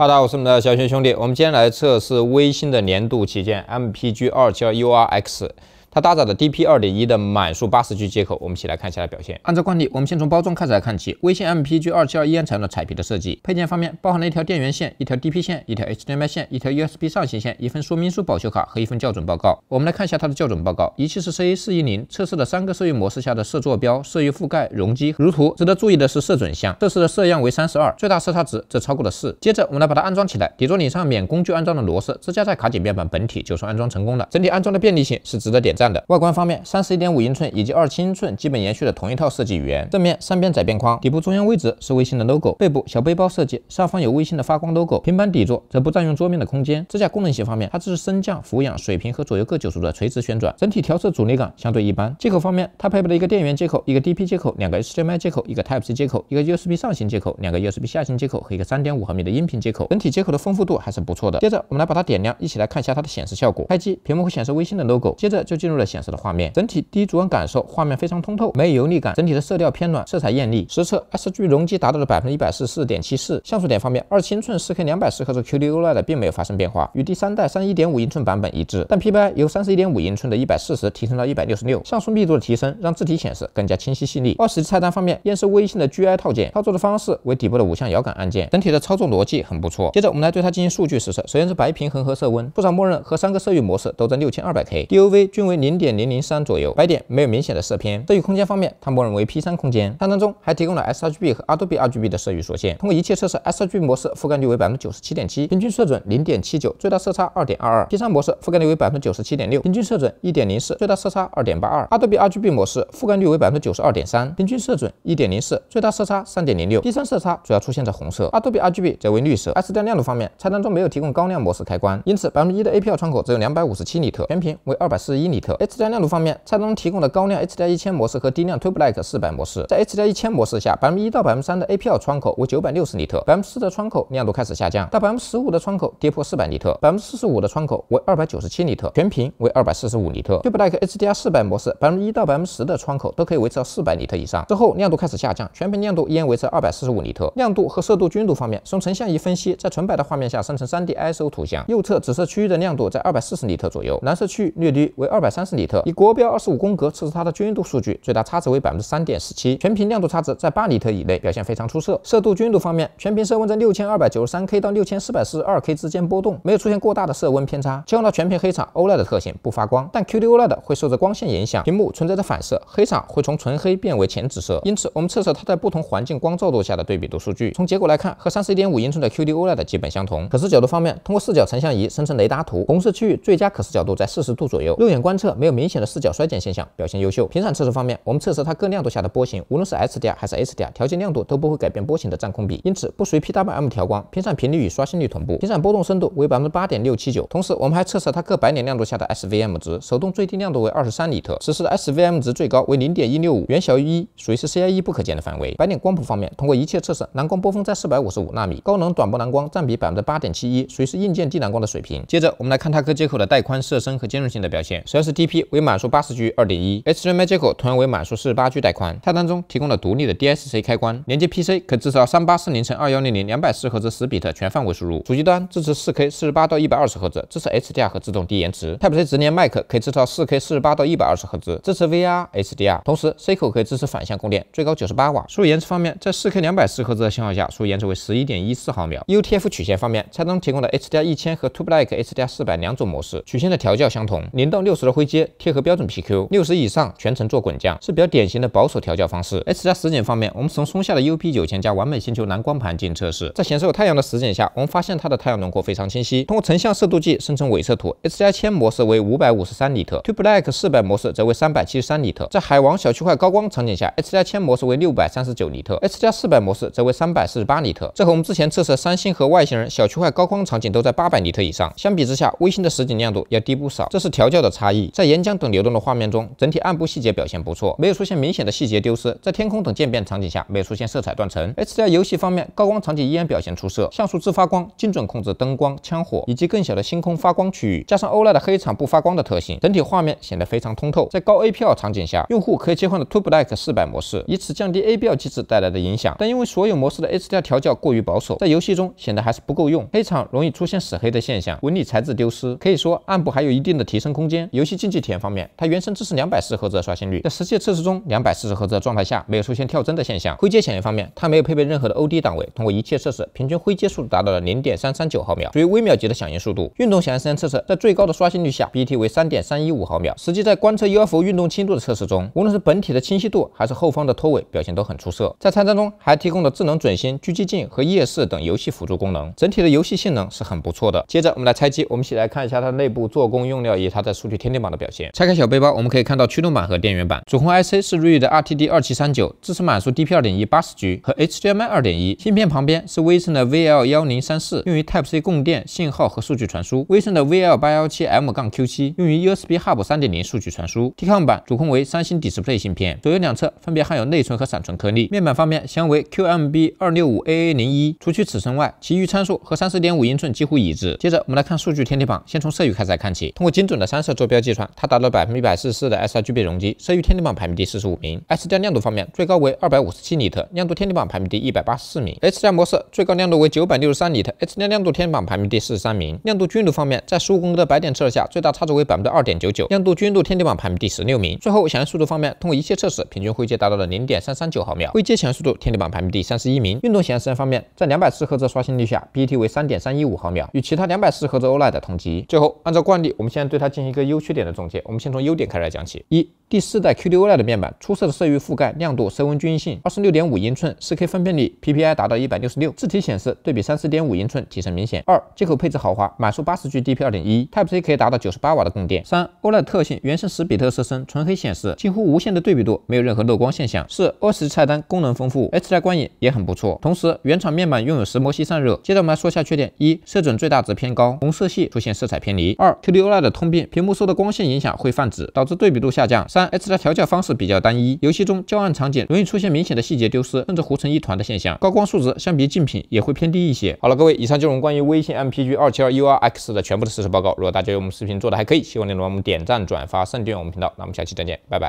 大家好，我是你们的小轩兄弟。我们今天来测试微星的年度旗舰 MPG 二七 URX。它搭载的 DP 二点一的满速八十 G 接口，我们一起来看一下它表现。按照惯例，我们先从包装开始来看起。微信 MPG 二七二依然采用了彩皮的设计。配件方面，包含了一条电源线、一条 DP 线、一条 HDMI 线、一条 USB 上行线、一份说明书、保修卡和一份校准报告。我们来看一下它的校准报告。仪器是 CA 四一零，测试了三个色域模式下的色坐标、色域覆盖、容积，如图。值得注意的是色准项，测试的色样为三十二，最大色差值则超过了四。接着，我们来把它安装起来。底座顶上免工具安装的螺丝，支架在卡紧面板本体，就算安装成功了。整体安装的便利性是值得点样的外观方面，三十一点五英寸以及二七英寸基本延续了同一套设计语言。正面三边窄边框，底部中央位置是微星的 logo，背部小背包设计，上方有微星的发光 logo，平板底座则不占用桌面的空间。支架功能性方面，它支持升降、俯仰、水平和左右各九十度的垂直旋转，整体调色阻力感相对一般。接口方面，它配备了一个电源接口、一个 DP 接口、两个 HDMI 接口、一个 Type C 接口、一个 USB 上行接口、两个 USB 下行接口和一个三点五毫米的音频接口，整体接口的丰富度还是不错的。接着我们来把它点亮，一起来看一下它的显示效果。开机屏幕会显示微星的 logo，接着就进。入了显示的画面，整体低主观感受，画面非常通透，没有油腻感，整体的色调偏暖，色彩艳丽。实测 S G 容积达到了百分之一百四十四点七四。像素点方面，二七英寸四 K 两百赫兹 Q D O L E 的并没有发生变化，与第三代三一点五英寸版本一致。但 P P I 由三十一点五英寸的一百四十提升到一百六十六，像素密度的提升让字体显示更加清晰细腻。二十菜单方面，验收微信的 G I 套件，操作的方式为底部的五项摇感按键，整体的操作逻辑很不错。接着我们来对它进行数据实测，首先是白平衡和色温，不少默认和三个色域模式都在六千二百 K，D O V 均为。零点零零三左右，白点没有明显的色偏。色域空间方面，它默认为 P3 空间，菜单中还提供了 sRGB 和 Adobe RGB 的色域所限。通过仪器测试，sRGB 模式覆盖率为百分之九十七点七，平均色准零点七九，最大色差二点二二；P3 模式覆盖率为百分之九十七点六，平均色准一点零四，最大色差二点八二；Adobe RGB 模式覆盖率为百分之九十二点三，平均色准一点零四，最大色差三点零六。3色差主要出现在红色，Adobe RGB 则为绿色。S 调亮度方面，菜单中没有提供高亮模式开关，因此百分之一的 a p r 窗口只有两百五十七尼特，全屏为二百四十一尼特。HDR 亮度方面，菜单中提供的高亮 HDR 一千模式和低亮 t r b l e Black 四百模式，在 HDR 一千模式下，百分之一到百分之三的 APL 窗口为九百六十尼特，百分之四的窗口亮度开始下降，到百分之十五的窗口跌破四百尼特，百分之四十五的窗口为二百九十七尼特，全屏为二百四十五尼特。t r b l e Black HDR 四百模式，百分之一到百分之十的窗口都可以维持到四百尼特以上，之后亮度开始下降，全屏亮度依然维持二百四十五尼特。亮度和色度均度方面，从成像仪分析，在纯白的画面下生成 3D ISO 图像，右侧紫色区域的亮度在二百四十尼特左右，蓝色区域略低为二百三。三十尼特，以国标二十五宫格测试它的均匀度数据，最大差值为百分之三点十七，全屏亮度差值在八尼特以内，表现非常出色。色度均匀度方面，全屏色温在六千二百九十三 K 到六千四百四十二 K 之间波动，没有出现过大的色温偏差。切换到全屏黑场，OLED 的特性不发光，但 QD-OLED 会受着光线影响，屏幕存在着反射，黑场会从纯黑变为浅紫色。因此，我们测试它在不同环境光照度下的对比度数据。从结果来看，和三十一点五英寸的 QD-OLED 基本相同。可视角度方面，通过视角成像仪生成雷达图，红色区域最佳可视角度在四十度左右。肉眼观测。没有明显的视角衰减现象，表现优秀。屏闪测试方面，我们测试它各亮度下的波形，无论是 HDR 还是 HDR，调节亮度都不会改变波形的占空比，因此不随 PWM 调光。屏闪频率与刷新率同步，屏闪波动深度为百分之八点六七九。同时，我们还测试它各白点亮度下的 S V M 值，手动最低亮度为二十三尼特，此时的 S V M 值最高为零点一六五，远小于一，属于是 C I E 不可见的范围。白点光谱方面，通过一切测试，蓝光波峰在四百五十五纳米，高能短波蓝光占比百分之八点七一，属于是硬件低蓝光的水平。接着，我们来看它各接口的带宽、色深和兼容性的表现，首先是。DP 为满速八十 G 二点一，HDMI 接口同样为满速四十八 G 带宽。菜单中提供了独立的 DSC 开关，连接 PC 可支持到三八四零乘二幺零零两百四赫兹十比特全范围输入。主机端支持四 K 四十八到一百二十赫兹，支持 HDR 和自动低延迟。Type C 直连麦克可以支持四 K 四十八到一百二十赫兹，支持 VR HDR，同时 C 口可以支持反向供电，最高九十八瓦。输入延迟方面，在四 K 两百四赫兹的信号下，输入延迟为十一点一四毫秒。U TF 曲线方面，菜单提供了 HDR 一千和 t u o Black HDR 四百两种模式，曲线的调校相同。零到六十的。灰阶贴合标准 P Q 六十以上，全程做滚降是比较典型的保守调教方式。H 加实景方面，我们从松下的 UP 九千加完美星球蓝光盘进行测试，在显示有太阳的实景下，我们发现它的太阳轮廓非常清晰。通过成像色度计生成伪色图，H 加千模式为五百五十三尼特，To Black 四百模式则为三百七十三尼特。在海王小区块高光场景下，H 加千模式为六百三十九尼特，H 加四百模式则为三百四十八尼特。这和我们之前测试三星和外星人小区块高光场景都在八百尼特以上，相比之下，微星的实景亮度要低不少，这是调教的差异。在岩浆等流动的画面中，整体暗部细节表现不错，没有出现明显的细节丢失。在天空等渐变场景下，没有出现色彩断层。HDR 游戏方面，高光场景依然表现出色，像素自发光，精准控制灯光、枪火以及更小的星空发光区域。加上欧莱的黑场不发光的特性，整体画面显得非常通透。在高 APL 场景下，用户可以切换的 t o Black 四百模式，以此降低 APL 机制带来的影响。但因为所有模式的 HDR 调教过于保守，在游戏中显得还是不够用，黑场容易出现死黑的现象，纹理材质丢失，可以说暗部还有一定的提升空间。游戏。竞技体验方面，它原生支持两百四十赫兹的刷新率，在实际测试中，两百四十赫兹的状态下没有出现跳帧的现象。灰阶响应方面，它没有配备任何的 OD 档位，通过一切测试，平均灰阶速度达到了零点三三九毫秒，属于微秒级的响应速度。运动响应时间测试，在最高的刷新率下，BT 为三点三一五毫秒。实际在观测 UFO 运动轻度的测试中，无论是本体的清晰度，还是后方的拖尾表现都很出色。在菜单中还提供了智能准星、狙击镜和夜视等游戏辅助功能，整体的游戏性能是很不错的。接着我们来拆机，我们一起来看一下它内部做工用料以及它的数据天地榜。的表现。拆开小背包，我们可以看到驱动板和电源板。主控 I C 是瑞宇的 R T D 二七三九，支持满速 D P 二点一八十 G 和 H D M I 二点一。芯片旁边是威盛的 V L 幺零三四，用于 Type C 供电、信号和数据传输。威盛的 V L 八幺七 M 杠 Q 七，用于 U S B Hub 三点零数据传输。T 控板主控为三星 Display 芯片，左右两侧分别含有内存和闪存颗粒。面板方面，箱为 Q M B 二六五 A A 零一，除去尺寸外，其余参数和三四点五英寸几乎一致。接着我们来看数据天梯榜，先从色域开始来看起。通过精准的三色坐标计算。它达到百分之一百四十四的 SRGB 容积，色域天地榜排名第四十五名。S 加亮度方面，最高为二百五十七尼特，亮度天地榜排名第一百八十四名。H 加模式最高亮度为九百六十三尼特，H 加亮度天地榜排名第四十三名。亮度均度方面，在十五公格的白点测试下，最大差值为百分之二点九九，亮度均度天地榜排名第十六名。最后响应速度方面，通过一切测试，平均灰阶达到了零点三三九毫秒，灰阶响应速度天地榜排名第三十一名。运动响应时间方面，在两百四赫兹刷新率下，B T 为三点三一五毫秒，与其他两百四十赫兹 OLED 同级。最后按照惯例，我们现在对它进行一个优缺点的。总结，我们先从优点开始来讲起。一、第四代 QD-OLED 面板，出色的色域覆盖、亮度、色温均匀性，二十六点五英寸，四 K 分辨率，PPI 达到一百六十六，字体显示对比三十点五英寸提升明显。二、接口配置豪华，满速八十 g d p 二点一，Type C 可以达到九十八瓦的供电。三、OLED 特性，原生十比特色深，纯黑显示，近乎无限的对比度，没有任何漏光现象。四、o s 菜单功能丰富 h 加光观影也很不错。同时，原厂面板拥有石墨烯散热。接着我们来说下缺点：一、色准最大值偏高，红色系出现色彩偏离。二、QD-OLED 的通病，屏幕受到光线。影响会泛紫，导致对比度下降。三 H 的调教方式比较单一，游戏中较暗场景容易出现明显的细节丢失，甚至糊成一团的现象。高光数值相比竞品也会偏低一些。好了，各位，以上就是我们关于微信 M P G 二七二 U R X 的全部的实时报告。如果大家对我们视频做的还可以，希望您能帮我们点赞、转发、订阅我们频道。那我们下期再见，拜拜。